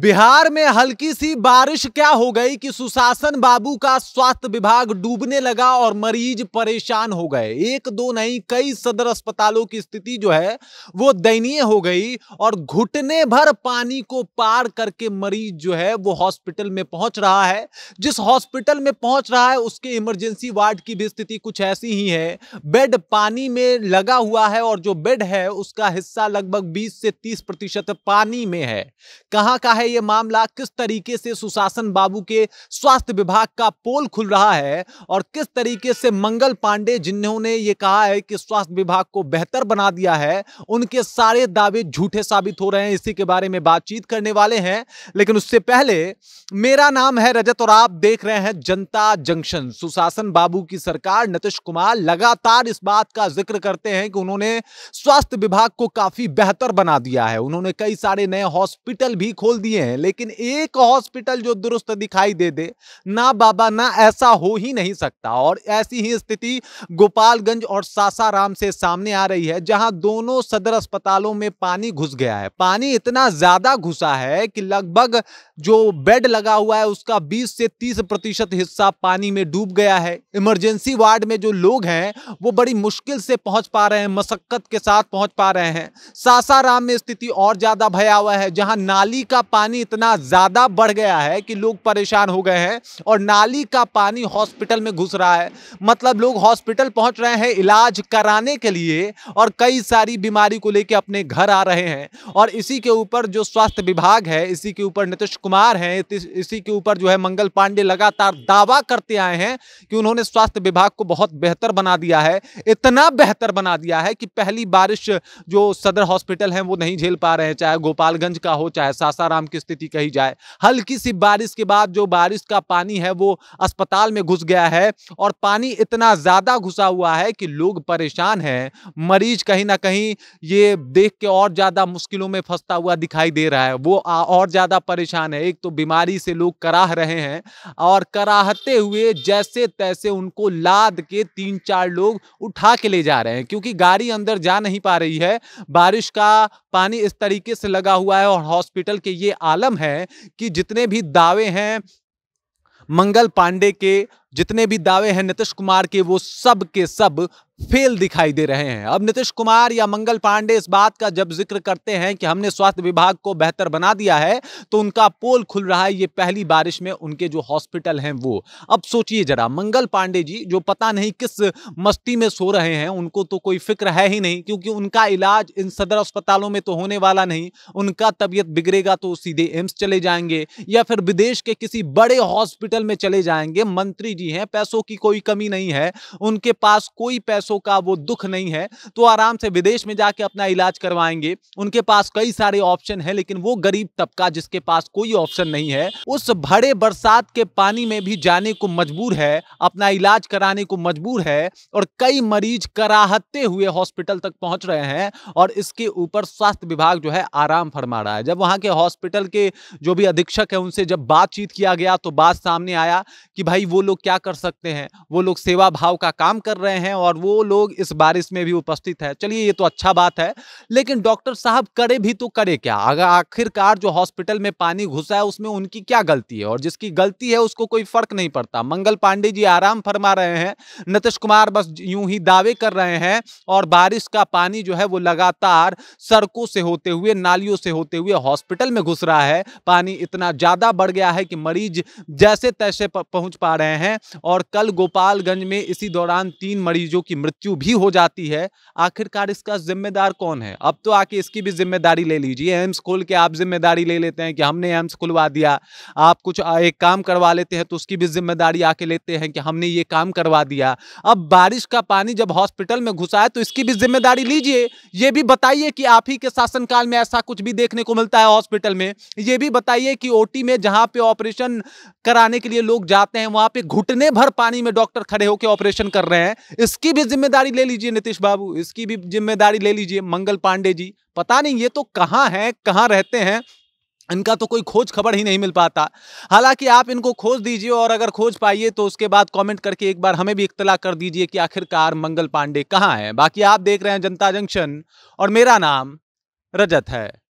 बिहार में हल्की सी बारिश क्या हो गई कि सुशासन बाबू का स्वास्थ्य विभाग डूबने लगा और मरीज परेशान हो गए एक दो नहीं कई सदर अस्पतालों की स्थिति जो है वो दयनीय हो गई और घुटने भर पानी को पार करके मरीज जो है वो हॉस्पिटल में पहुंच रहा है जिस हॉस्पिटल में पहुंच रहा है उसके इमरजेंसी वार्ड की भी स्थिति कुछ ऐसी ही है बेड पानी में लगा हुआ है और जो बेड है उसका हिस्सा लगभग बीस से तीस प्रतिशत पानी में है कहाँ का है है ये मामला किस तरीके से सुशासन बाबू के स्वास्थ्य विभाग का पोल खुल रहा है और किस तरीके से मंगल पांडे जिन्होंने ये कहा है कि स्वास्थ्य विभाग को बेहतर बना दिया है उनके सारे दावे झूठे साबित हो रहे हैं इसी के बारे में बातचीत करने वाले हैं लेकिन उससे पहले मेरा नाम है रजत और आप देख रहे हैं जनता जंक्शन सुशासन बाबू की सरकार नीतीश कुमार लगातार इस बात का जिक्र करते हैं कि उन्होंने स्वास्थ्य विभाग को काफी बेहतर बना दिया है उन्होंने कई सारे नए हॉस्पिटल भी खोल दिए किए हैं लेकिन एक हॉस्पिटल जो दुरुस्त दिखाई दे दे ना बाबा ना ऐसा हो ही नहीं सकता और ऐसी ही स्थिति गोपालगंज और सासाराम से सामने आ रही है जहां दोनों सदर अस्पतालों में पानी घुस गया है पानी इतना ज्यादा घुसा है कि लगभग जो बेड लगा हुआ है उसका 20 से 30 प्रतिशत हिस्सा पानी में डूब गया है इमरजेंसी वार्ड में जो लोग हैं वो बड़ी मुश्किल से पहुंच पा रहे हैं मशक्क़त के साथ पहुंच पा रहे हैं सासाराम में स्थिति और ज़्यादा भयावह है जहां नाली का पानी इतना ज़्यादा बढ़ गया है कि लोग परेशान हो गए हैं और नाली का पानी हॉस्पिटल में घुस रहा है मतलब लोग हॉस्पिटल पहुँच रहे हैं इलाज कराने के लिए और कई सारी बीमारी को लेकर अपने घर आ रहे हैं और इसी के ऊपर जो स्वास्थ्य विभाग है इसी के ऊपर नीतीश कुमार हैं इसी के ऊपर जो है मंगल पांडे लगातार दावा करते आए हैं कि उन्होंने स्वास्थ्य विभाग को बहुत बेहतर बना दिया है इतना बेहतर बना दिया है कि पहली बारिश जो सदर हॉस्पिटल है वो नहीं झेल पा रहे हैं चाहे गोपालगंज का हो चाहे सासाराम की स्थिति कही जाए हल्की सी बारिश के बाद जो बारिश का पानी है वो अस्पताल में घुस गया है और पानी इतना ज्यादा घुसा हुआ है कि लोग परेशान हैं मरीज कहीं ना कहीं ये देख के और ज्यादा मुश्किलों में फंसता हुआ दिखाई दे रहा है वो और ज्यादा परेशान है है एक तो बीमारी से लोग कराह रहे हैं और कराहते हुए जैसे तैसे उनको लाद के तीन चार लोग उठा के ले जा रहे हैं क्योंकि गाड़ी अंदर जा नहीं पा रही है बारिश का पानी इस तरीके से लगा हुआ है और हॉस्पिटल के ये आलम है कि जितने भी दावे हैं मंगल पांडे के जितने भी दावे हैं नीतीश कुमार के वो सब के सब फेल दिखाई दे रहे हैं अब नीतीश कुमार या मंगल पांडे इस बात का जब जिक्र करते हैं कि हमने स्वास्थ्य विभाग को बेहतर बना दिया है तो उनका पोल खुल रहा है ये पहली बारिश में उनके जो हॉस्पिटल हैं वो अब सोचिए जरा मंगल पांडे जी जो पता नहीं किस मस्ती में सो रहे हैं उनको तो कोई फिक्र है ही नहीं क्योंकि उनका इलाज इन सदर अस्पतालों में तो होने वाला नहीं उनका तबीयत बिगड़ेगा तो सीधे एम्स चले जाएंगे या फिर विदेश के किसी बड़े हॉस्पिटल में चले जाएंगे मंत्री जी सुखी हैं पैसों की कोई कमी नहीं है उनके पास कोई पैसों का वो दुख नहीं है तो आराम से विदेश में जाके अपना इलाज करवाएंगे उनके पास कई सारे ऑप्शन है लेकिन वो गरीब तबका जिसके पास कोई ऑप्शन नहीं है उस भरे बरसात के पानी में भी जाने को मजबूर है अपना इलाज कराने को मजबूर है और कई मरीज कराहते हुए हॉस्पिटल तक पहुंच रहे हैं और इसके ऊपर स्वास्थ्य विभाग जो है आराम फरमा रहा है जब वहां के हॉस्पिटल के जो भी अधीक्षक है उनसे जब बातचीत किया गया तो बात सामने आया कि भाई वो लोग क्या क्या कर सकते हैं वो लोग सेवा भाव का काम कर रहे हैं और वो लोग इस बारिश में भी उपस्थित है चलिए ये तो अच्छा बात है लेकिन डॉक्टर साहब करे भी तो करे क्या अगर आखिरकार जो हॉस्पिटल में पानी घुसा है उसमें उनकी क्या गलती है और जिसकी गलती है उसको कोई फर्क नहीं पड़ता मंगल पांडे जी आराम फरमा रहे हैं नीतीश कुमार बस यूं ही दावे कर रहे हैं और बारिश का पानी जो है वो लगातार सड़कों से होते हुए नालियों से होते हुए हॉस्पिटल में घुस रहा है पानी इतना ज्यादा बढ़ गया है कि मरीज जैसे तैसे पहुंच पा रहे हैं हैं और कल गोपालगंज में इसी दौरान तीन मरीजों की मृत्यु भी हो जाती है आखिरकार इसका जिम्मेदार कौन है अब तो आके इसकी भी जिम्मेदारी ले लीजिए एम्स खोल के आप जिम्मेदारी ले लेते हैं कि हमने एम्स खुलवा दिया आप कुछ एक काम करवा लेते हैं तो उसकी भी जिम्मेदारी आके लेते हैं कि हमने ये काम करवा दिया अब बारिश का पानी जब हॉस्पिटल में घुसा है तो इसकी भी जिम्मेदारी लीजिए ये भी बताइए कि आप ही के शासनकाल में ऐसा कुछ भी देखने को मिलता है हॉस्पिटल में ये भी बताइए कि ओटी में जहां पे ऑपरेशन कराने के लिए लोग जाते हैं वहां पे घुट घुटने भर पानी में डॉक्टर खड़े होकर ऑपरेशन कर रहे हैं इसकी भी जिम्मेदारी ले लीजिए नीतीश बाबू इसकी भी जिम्मेदारी ले लीजिए मंगल पांडे जी पता नहीं ये तो कहाँ हैं कहाँ रहते हैं इनका तो कोई खोज खबर ही नहीं मिल पाता हालांकि आप इनको खोज दीजिए और अगर खोज पाइए तो उसके बाद कमेंट करके एक बार हमें भी इख्तला कर दीजिए कि आखिरकार मंगल पांडे कहाँ हैं बाकी आप देख रहे हैं जनता जंक्शन और मेरा नाम रजत है